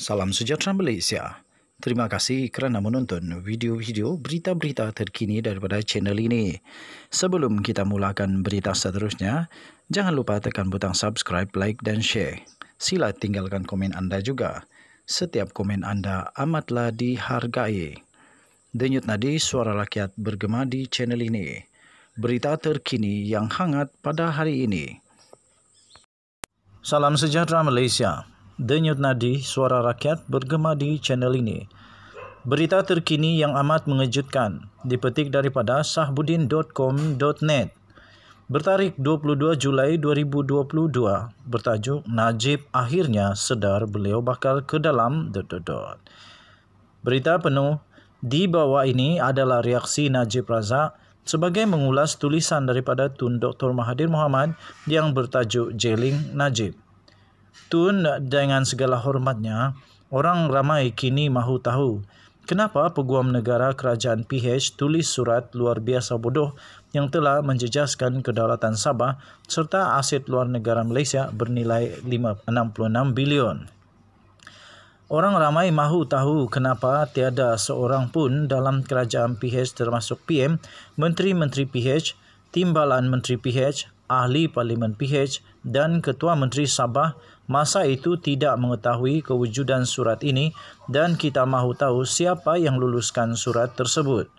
Salam sejahtera Malaysia. Terima kasih kerana menonton video-video berita-berita terkini daripada channel ini. Sebelum kita mulakan berita seterusnya, jangan lupa tekan butang subscribe, like dan share. Sila tinggalkan komen anda juga. Setiap komen anda amatlah dihargai. Denyut nadi suara rakyat bergema di channel ini. Berita terkini yang hangat pada hari ini. Salam sejahtera Malaysia. Denyut Nadi Suara Rakyat bergema di channel ini. Berita terkini yang amat mengejutkan dipetik daripada sahbudin.com.net bertarik 22 Julai 2022 bertajuk Najib akhirnya sedar beliau bakal ke dalam dot Berita penuh di bawah ini adalah reaksi Najib Razak sebagai mengulas tulisan daripada Tun Dr. Mahathir Mohamad yang bertajuk Jailing Najib. Tun dengan segala hormatnya, orang ramai kini mahu tahu kenapa peguam negara kerajaan PH tulis surat luar biasa bodoh yang telah menjejaskan kedaulatan Sabah serta aset luar negara Malaysia bernilai 566 bilion. Orang ramai mahu tahu kenapa tiada seorang pun dalam kerajaan PH termasuk PM, menteri-menteri PH, timbalan menteri PH, ahli parlimen PH dan ketua menteri Sabah masa itu tidak mengetahui kewujudan surat ini dan kita mahu tahu siapa yang luluskan surat tersebut.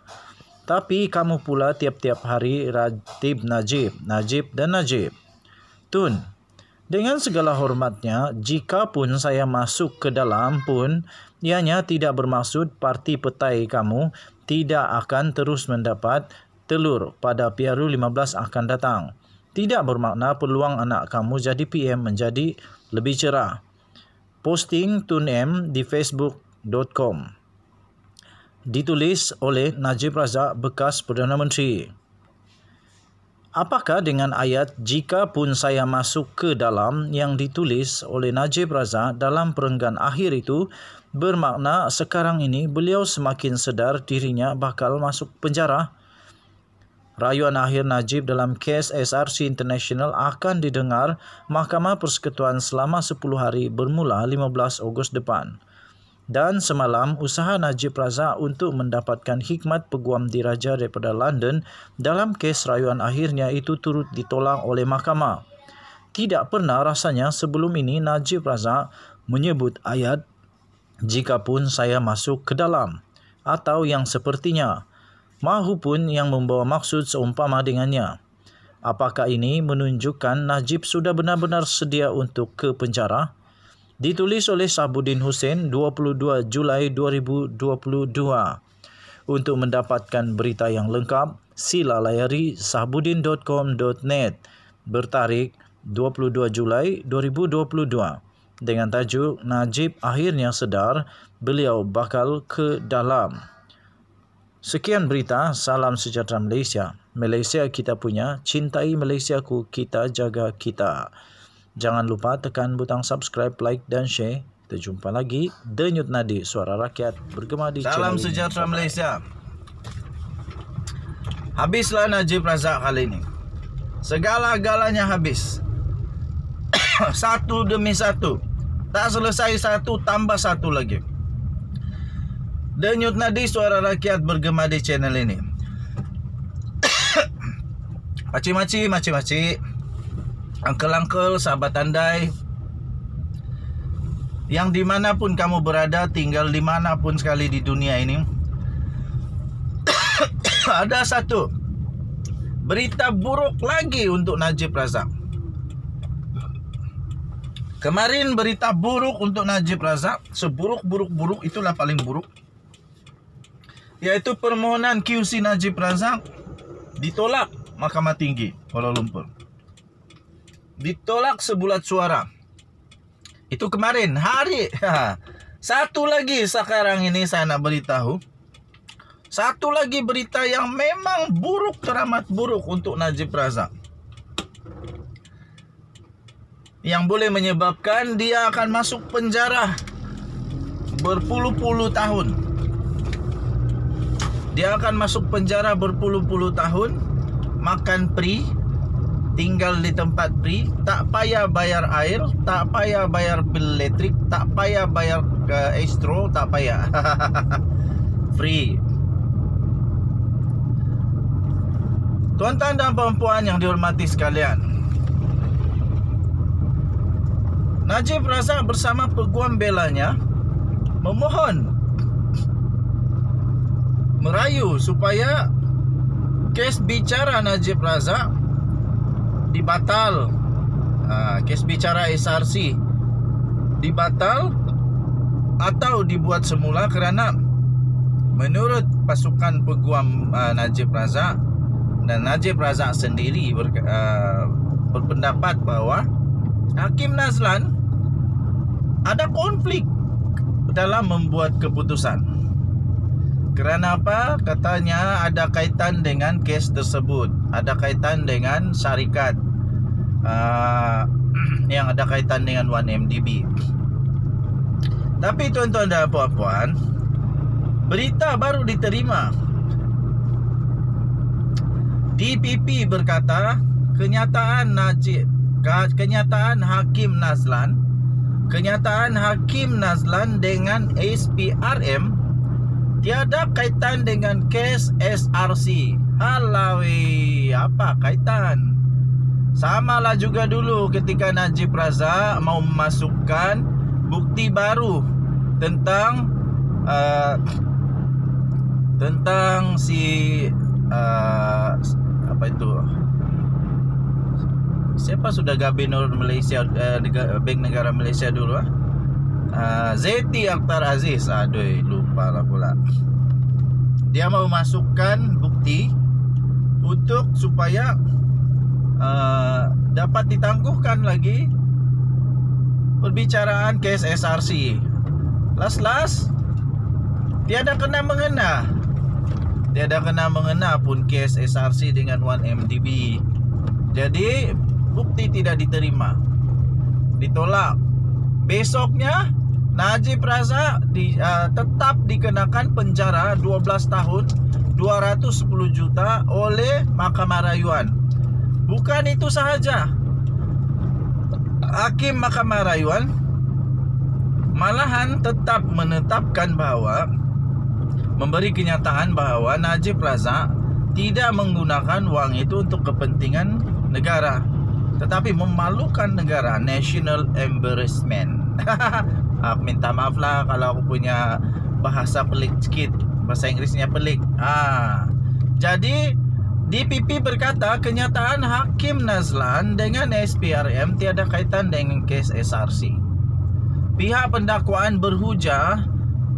Tapi kamu pula tiap-tiap hari Ratib Najib, Najib dan Najib. Tun, dengan segala hormatnya, jika pun saya masuk ke dalam pun, ianya tidak bermaksud parti petai kamu tidak akan terus mendapat telur pada piaru 15 akan datang. Tidak bermakna peluang anak kamu jadi PM menjadi lebih cerah. Posting Tun M di facebook.com Ditulis oleh Najib Razak bekas Perdana Menteri. Apakah dengan ayat jika pun saya masuk ke dalam yang ditulis oleh Najib Razak dalam perenggan akhir itu bermakna sekarang ini beliau semakin sedar dirinya bakal masuk penjara? Rayuan akhir Najib dalam kes SRC International akan didengar Mahkamah Persekutuan selama 10 hari bermula 15 Ogos depan. Dan semalam, usaha Najib Razak untuk mendapatkan hikmat peguam diraja daripada London dalam kes rayuan akhirnya itu turut ditolak oleh mahkamah. Tidak pernah rasanya sebelum ini Najib Razak menyebut ayat jikapun saya masuk ke dalam atau yang sepertinya Mahu pun yang membawa maksud seumpama dengannya. Apakah ini menunjukkan Najib sudah benar-benar sedia untuk ke penjara? Ditulis oleh Sabudin Hussein 22 Julai 2022. Untuk mendapatkan berita yang lengkap, sila layari sabudin.com.net bertarik 22 Julai 2022 dengan tajuk Najib akhirnya sedar beliau bakal ke dalam. Sekian berita, salam sejahtera Malaysia. Malaysia kita punya, cintai Malaysia ku, kita jaga kita. Jangan lupa tekan butang subscribe, like dan share. Kita jumpa lagi, Denyut Nadi, Suara Rakyat, bergema di Salam channel. sejahtera Malaysia. Habislah Najib Razak kali ini. Segala-galanya habis. satu demi satu. Tak selesai satu, tambah satu lagi. Denyut Nadi Suara Rakyat bergema di channel ini. maci-maci, maci-maci. Angkel-angkel, sahabat andai. Yang dimanapun kamu berada, tinggal dimanapun sekali di dunia ini. Ada satu. Berita buruk lagi untuk Najib Razak. Kemarin berita buruk untuk Najib Razak, seburuk-buruk-buruk itulah paling buruk. Yaitu permohonan QC Najib Razak ditolak Mahkamah Tinggi Kuala Lumpur. Ditolak sebulat suara. Itu kemarin hari. Satu lagi sekarang ini saya nak beritahu. Satu lagi berita yang memang buruk teramat buruk untuk Najib Razak. Yang boleh menyebabkan dia akan masuk penjara berpuluh-puluh tahun dia akan masuk penjara berpuluh-puluh tahun makan pri tinggal di tempat pri tak payah bayar air tak payah bayar bil elektrik tak payah bayar ke eh, estro tak payah free tuan-tuan dan perempuan yang dihormati sekalian Najib Razak bersama peguam belanya memohon merayu supaya kes bicara Najib Razak dibatal ha, kes bicara SRC dibatal atau dibuat semula kerana menurut pasukan peguam ha, Najib Razak dan Najib Razak sendiri ha, berpendapat bahawa Hakim Nazlan ada konflik dalam membuat keputusan. Kerana apa? Katanya ada kaitan dengan kes tersebut Ada kaitan dengan syarikat uh, Yang ada kaitan dengan 1MDB Tapi tuan-tuan dan puan-puan Berita baru diterima DPP berkata Kenyataan Najib Kenyataan Hakim Nazlan Kenyataan Hakim Nazlan dengan SPRM tiada kaitan dengan kes SRC. Halawi, apa kaitan? Sama lah juga dulu ketika Najib Razak mau memasukkan bukti baru tentang uh, tentang si uh, apa itu? Siapa sudah gabenor Malaysia uh, Bank Negara Malaysia dulu ah? Uh, Zeti Akhtar Aziz. Ah, aduh, lu lah pula dia mau masukkan bukti untuk supaya uh, dapat ditangguhkan lagi perbicaraan kes SRC las last tiada kena mengena tiada kena mengena pun kes SRC dengan 1MDB jadi bukti tidak diterima ditolak besoknya Najib Razak di, uh, tetap dikenakan penjara 12 tahun 210 juta oleh Mahkamah Rayuan Bukan itu sahaja Hakim Mahkamah Rayuan Malahan tetap menetapkan bahawa Memberi kenyataan bahawa Najib Razak Tidak menggunakan wang itu untuk kepentingan negara Tetapi memalukan negara National Embarrassment aku ah, minta maaf lah kalau aku punya bahasa pelik sikit bahasa Inggrisnya pelik ah jadi DPP berkata kenyataan Hakim Nazlan dengan SPRM tiada kaitan dengan kes SRC. Pihak pendakwaan berhujah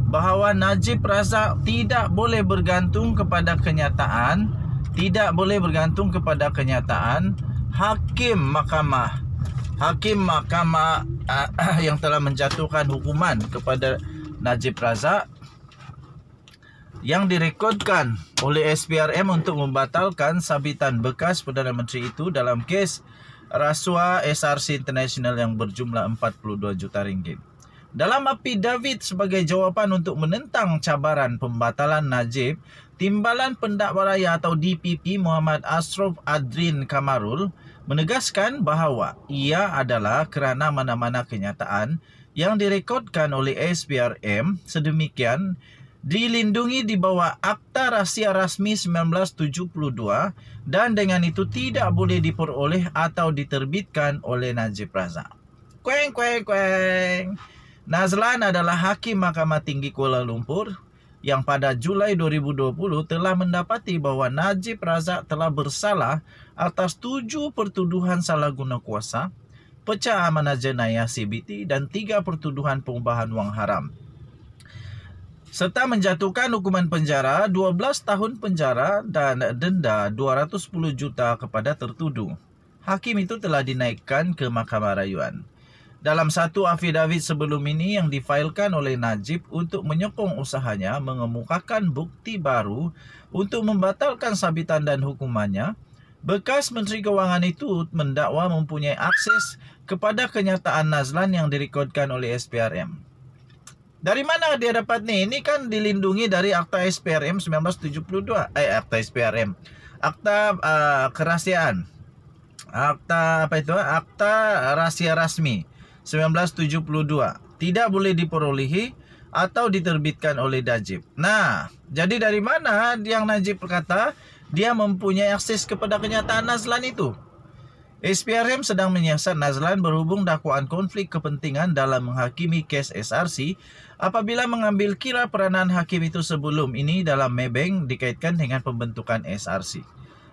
bahawa Najib Razak tidak boleh bergantung kepada kenyataan, tidak boleh bergantung kepada kenyataan Hakim Mahkamah Hakim Mahkamah uh, yang telah menjatuhkan hukuman kepada Najib Razak yang direkodkan oleh SPRM untuk membatalkan sabitan bekas Perdana Menteri itu dalam kes rasuah SRC International yang berjumlah 42 juta ringgit. Dalam api David sebagai jawapan untuk menentang cabaran pembatalan Najib, Timbalan Pendakwa Raya atau DPP Muhammad Asrof Adrin Kamarul menegaskan bahawa ia adalah kerana mana-mana kenyataan yang direkodkan oleh SPRM sedemikian dilindungi di bawah Akta Rahsia Rasmi 1972 dan dengan itu tidak boleh diperoleh atau diterbitkan oleh Najib Razak. Kueng, kueng, kueng. Nazlan adalah Hakim Mahkamah Tinggi Kuala Lumpur yang pada Julai 2020 telah mendapati bahawa Najib Razak telah bersalah atas tujuh pertuduhan salah guna kuasa, pecah amanah jenayah CBT dan tiga pertuduhan pengubahan wang haram serta menjatuhkan hukuman penjara 12 tahun penjara dan denda 210 juta kepada tertuduh. Hakim itu telah dinaikkan ke Mahkamah Rayuan. Dalam satu afidavit sebelum ini yang difailkan oleh Najib untuk menyokong usahanya mengemukakan bukti baru untuk membatalkan sabitan dan hukumannya, Bekas Menteri Keuangan itu mendakwa mempunyai akses kepada kenyataan Nazlan yang direkodkan oleh SPRM. Dari mana dia dapat nih? Ini kan dilindungi dari Akta SPRM 1972, eh Akta SPRM, Akta uh, Kerahasiaan, Akta apa itu? Akta Rahasia Rasmi 1972. Tidak boleh diperolehi atau diterbitkan oleh Najib. Nah, jadi dari mana yang Najib berkata dia mempunyai akses kepada kenyataan Nazlan itu. SPRM sedang menyiasat Nazlan berhubung dakwaan konflik kepentingan dalam menghakimi kes SRC apabila mengambil kira peranan hakim itu sebelum ini dalam Mebeng dikaitkan dengan pembentukan SRC.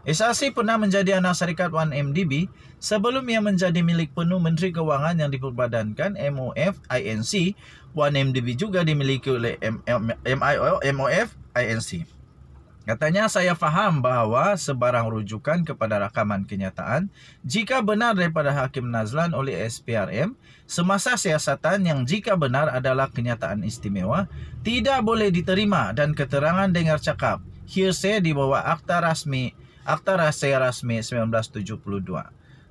SRC pernah menjadi anak syarikat 1MDB sebelum ia menjadi milik penuh Menteri Keuangan yang diperbadankan MOF INC. 1MDB juga dimiliki oleh MIO MOF INC. Katanya saya faham bahawa sebarang rujukan kepada rakaman kenyataan jika benar daripada Hakim Nazlan oleh SPRM semasa siasatan yang jika benar adalah kenyataan istimewa tidak boleh diterima dan keterangan dengar cakap hearsay di bawah akta rasmi akta rahsia rasmi 1972.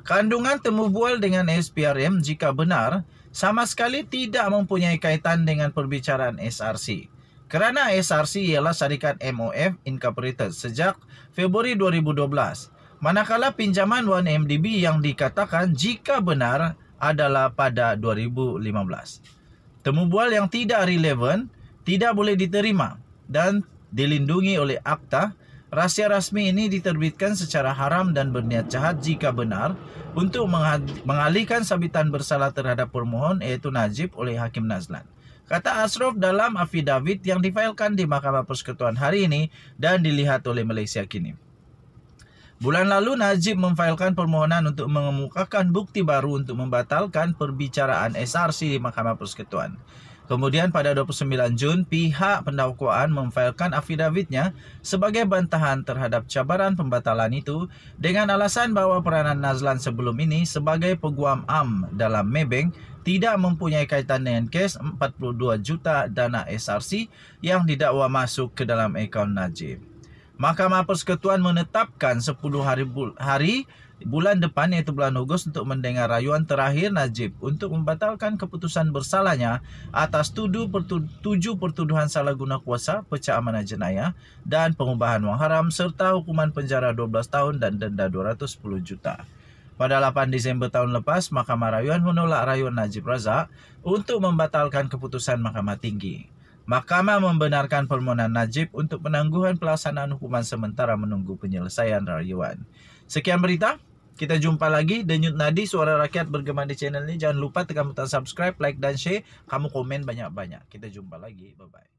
Kandungan temubual dengan SPRM jika benar sama sekali tidak mempunyai kaitan dengan perbicaraan SRC kerana SRC ialah syarikat MOF Incorporated sejak Februari 2012. Manakala pinjaman 1MDB yang dikatakan jika benar adalah pada 2015. Temubual yang tidak relevan tidak boleh diterima dan dilindungi oleh akta Rahsia rasmi ini diterbitkan secara haram dan berniat jahat jika benar untuk mengalihkan sabitan bersalah terhadap permohon iaitu Najib oleh Hakim Nazlan. Kata Asrof dalam affidavit yang difailkan di Mahkamah Persekutuan hari ini dan dilihat oleh Malaysia kini. Bulan lalu Najib memfailkan permohonan untuk mengemukakan bukti baru untuk membatalkan perbicaraan SRC di Mahkamah Persekutuan. Kemudian pada 29 Jun, pihak pendakwaan memfailkan afidavitnya sebagai bantahan terhadap cabaran pembatalan itu dengan alasan bahawa peranan Nazlan sebelum ini sebagai peguam am dalam Mebeng tidak mempunyai kaitan dengan kes 42 juta dana SRC yang didakwa masuk ke dalam akaun Najib. Mahkamah Persekutuan menetapkan 10 hari, bul- hari bulan depan iaitu bulan Ogos untuk mendengar rayuan terakhir Najib untuk membatalkan keputusan bersalahnya atas tuduh pertud- tujuh pertuduhan salah guna kuasa, pecah amanah jenayah dan pengubahan wang haram serta hukuman penjara 12 tahun dan denda 210 juta. Pada 8 Disember tahun lepas, Mahkamah Rayuan menolak rayuan Najib Razak untuk membatalkan keputusan Mahkamah Tinggi. Mahkamah membenarkan permohonan Najib untuk penangguhan pelaksanaan hukuman sementara menunggu penyelesaian rayuan. Sekian berita. Kita jumpa lagi Denyut Nadi Suara Rakyat bergema di channel ini. Jangan lupa tekan butang subscribe, like dan share. Kamu komen banyak-banyak. Kita jumpa lagi. Bye-bye.